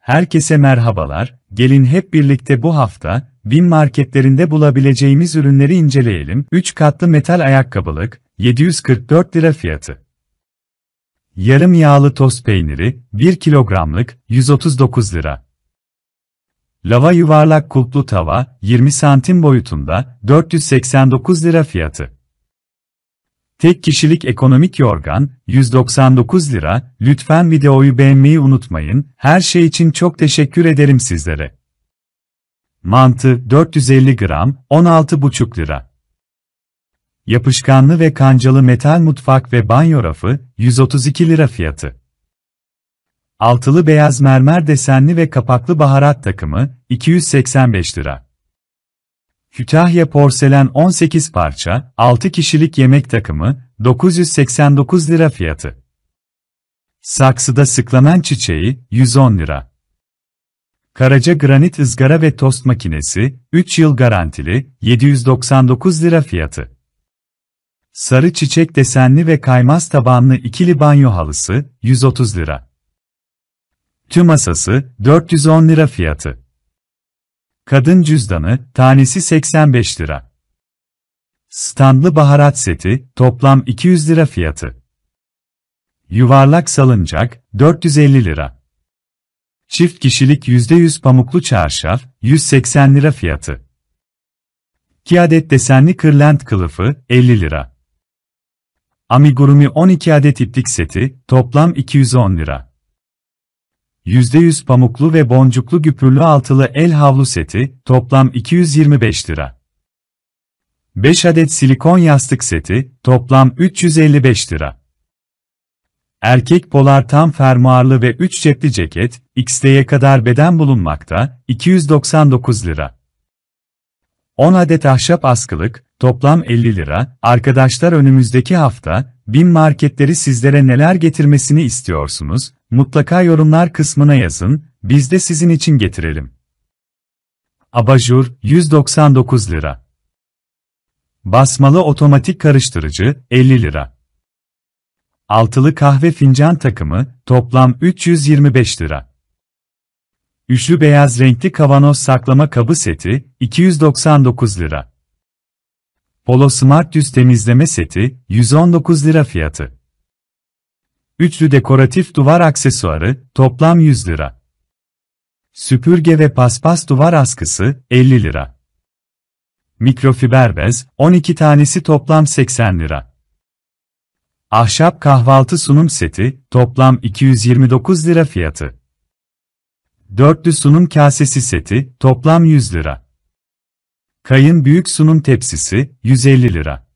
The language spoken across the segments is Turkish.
Herkese merhabalar, gelin hep birlikte bu hafta, BİM marketlerinde bulabileceğimiz ürünleri inceleyelim. 3 katlı metal ayakkabılık, 744 lira fiyatı. Yarım yağlı toz peyniri, 1 kilogramlık, 139 lira. Lava yuvarlak kulplu tava, 20 santim boyutunda, 489 lira fiyatı. Tek kişilik ekonomik yorgan, 199 lira, lütfen videoyu beğenmeyi unutmayın, her şey için çok teşekkür ederim sizlere. Mantı, 450 gram, 16,5 lira. Yapışkanlı ve kancalı metal mutfak ve banyo rafı, 132 lira fiyatı. Altılı beyaz mermer desenli ve kapaklı baharat takımı, 285 lira. Kütahya porselen 18 parça, 6 kişilik yemek takımı, 989 lira fiyatı. Saksıda sıklanan çiçeği, 110 lira. Karaca granit ızgara ve tost makinesi, 3 yıl garantili, 799 lira fiyatı. Sarı çiçek desenli ve kaymaz tabanlı ikili banyo halısı, 130 lira. Tüm masası, 410 lira fiyatı. Kadın cüzdanı, tanesi 85 lira. Standlı baharat seti, toplam 200 lira fiyatı. Yuvarlak salıncak, 450 lira. Çift kişilik %100 pamuklu çarşaf, 180 lira fiyatı. 2 adet desenli kırlent kılıfı, 50 lira. Amigurumi 12 adet iplik seti, toplam 210 lira. %100 pamuklu ve boncuklu güpürlü altılı el havlu seti, toplam 225 lira. 5 adet silikon yastık seti, toplam 355 lira. Erkek polar tam fermuarlı ve 3 cepli ceket, XD'ye kadar beden bulunmakta, 299 lira. 10 adet ahşap askılık, toplam 50 lira, arkadaşlar önümüzdeki hafta, Bin marketleri sizlere neler getirmesini istiyorsunuz? Mutlaka yorumlar kısmına yazın, biz de sizin için getirelim. Abajur 199 lira. Basmalı otomatik karıştırıcı 50 lira. Altılı kahve fincan takımı toplam 325 lira. Üçlü beyaz renkli kavanoz saklama kabı seti 299 lira. Smart yüz temizleme seti, 119 lira fiyatı. Üçlü dekoratif duvar aksesuarı, toplam 100 lira. Süpürge ve paspas duvar askısı, 50 lira. Mikrofiber bez, 12 tanesi toplam 80 lira. Ahşap kahvaltı sunum seti, toplam 229 lira fiyatı. Dörtlü sunum kasesi seti, toplam 100 lira. Kayın büyük sunum tepsisi 150 lira.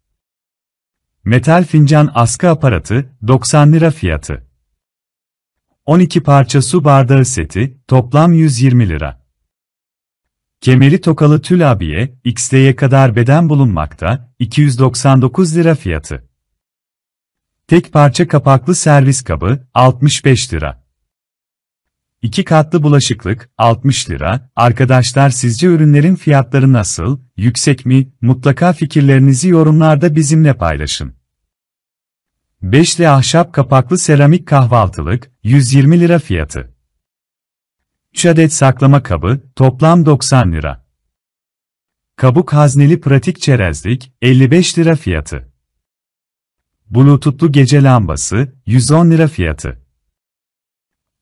Metal fincan askı aparatı 90 lira fiyatı. 12 parça su bardağı seti toplam 120 lira. Kemeri tokalı tül abiye XD'ye kadar beden bulunmakta 299 lira fiyatı. Tek parça kapaklı servis kabı 65 lira. 2 katlı bulaşıklık, 60 lira. Arkadaşlar sizce ürünlerin fiyatları nasıl, yüksek mi? Mutlaka fikirlerinizi yorumlarda bizimle paylaşın. 5'li ahşap kapaklı seramik kahvaltılık, 120 lira fiyatı. 3 adet saklama kabı, toplam 90 lira. Kabuk hazneli pratik çerezlik, 55 lira fiyatı. Bluetooth'lu gece lambası, 110 lira fiyatı.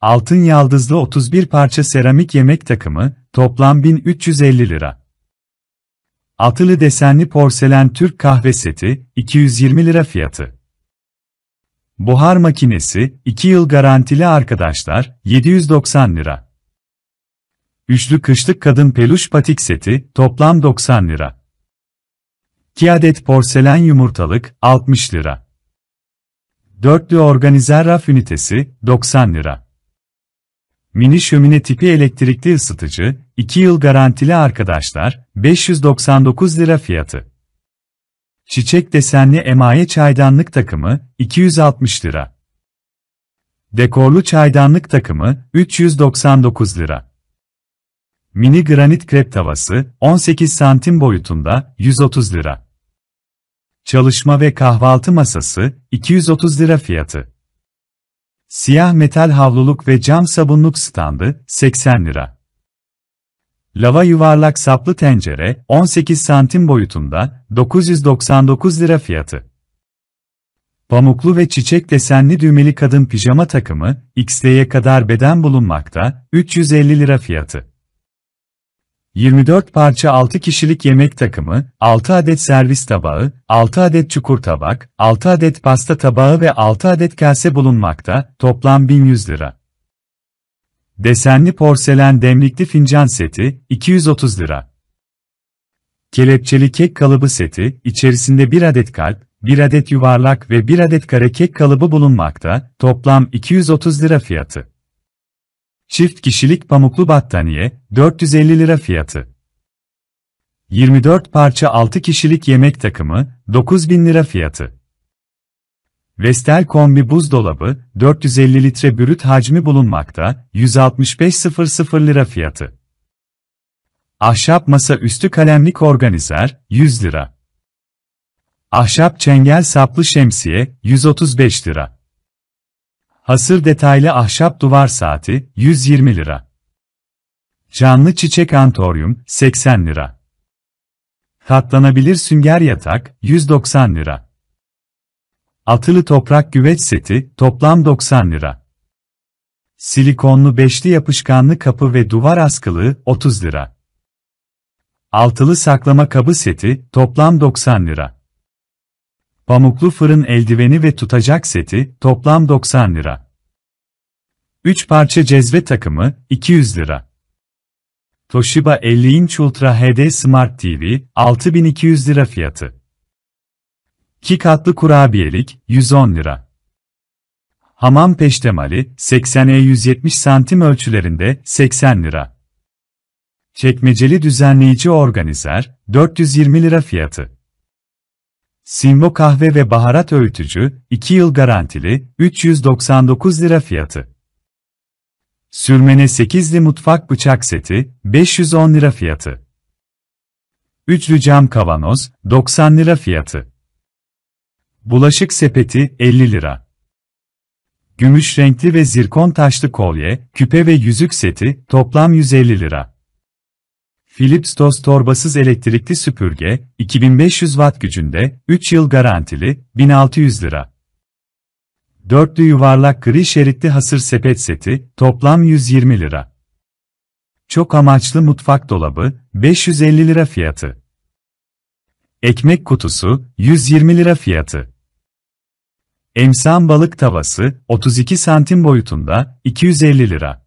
Altın Yaldızlı 31 parça seramik yemek takımı, toplam 1350 lira. Atılı desenli porselen Türk kahve seti, 220 lira fiyatı. Buhar makinesi, 2 yıl garantili arkadaşlar, 790 lira. Üçlü kışlık kadın peluş patik seti, toplam 90 lira. 2 adet porselen yumurtalık, 60 lira. Dörtlü organizer raf ünitesi, 90 lira. Mini şömine tipi elektrikli ısıtıcı, 2 yıl garantili arkadaşlar, 599 lira fiyatı. Çiçek desenli emaye çaydanlık takımı, 260 lira. Dekorlu çaydanlık takımı, 399 lira. Mini granit krep tavası, 18 santim boyutunda, 130 lira. Çalışma ve kahvaltı masası, 230 lira fiyatı. Siyah metal havluluk ve cam sabunluk standı 80 lira. Lava yuvarlak saplı tencere 18 santim boyutunda 999 lira fiyatı. Pamuklu ve çiçek desenli düğmeli kadın pijama takımı XL'ye kadar beden bulunmakta 350 lira fiyatı. 24 parça 6 kişilik yemek takımı, 6 adet servis tabağı, 6 adet çukur tabak, 6 adet pasta tabağı ve 6 adet kase bulunmakta, toplam 1100 lira. Desenli porselen demlikli fincan seti, 230 lira. Kelepçeli kek kalıbı seti, içerisinde 1 adet kalp, 1 adet yuvarlak ve 1 adet kare kek kalıbı bulunmakta, toplam 230 lira fiyatı. Çift kişilik pamuklu battaniye, 450 lira fiyatı. 24 parça 6 kişilik yemek takımı, 9000 lira fiyatı. Vestel kombi buzdolabı, 450 litre bürüt hacmi bulunmakta, 165.00 lira fiyatı. Ahşap masa üstü kalemlik organizer, 100 lira. Ahşap çengel saplı şemsiye, 135 lira. Hasır detaylı ahşap duvar saati 120 lira. Canlı çiçek antoryum 80 lira. Katlanabilir sünger yatak 190 lira. Atılı toprak güveç seti toplam 90 lira. Silikonlu beşli yapışkanlı kapı ve duvar askılığı 30 lira. Altılı saklama kabı seti toplam 90 lira. Pamuklu fırın eldiveni ve tutacak seti, toplam 90 lira. 3 parça cezve takımı, 200 lira. Toshiba 50 inç Ultra HD Smart TV, 6200 lira fiyatı. 2 katlı kurabiyelik, 110 lira. Hamam peştemali, 80'e 170 santim ölçülerinde, 80 lira. Çekmeceli düzenleyici organizer, 420 lira fiyatı. Simlo kahve ve baharat öğütücü, 2 yıl garantili, 399 lira fiyatı. Sürmene 8'li mutfak bıçak seti, 510 lira fiyatı. Üçlü cam kavanoz, 90 lira fiyatı. Bulaşık sepeti, 50 lira. Gümüş renkli ve zirkon taşlı kolye, küpe ve yüzük seti, toplam 150 lira. Philips toz torbasız elektrikli süpürge, 2500 watt gücünde, 3 yıl garantili, 1600 lira. Dörtlü yuvarlak gri şeritli hasır sepet seti, toplam 120 lira. Çok amaçlı mutfak dolabı, 550 lira fiyatı. Ekmek kutusu, 120 lira fiyatı. Emsan balık tavası, 32 santim boyutunda, 250 lira.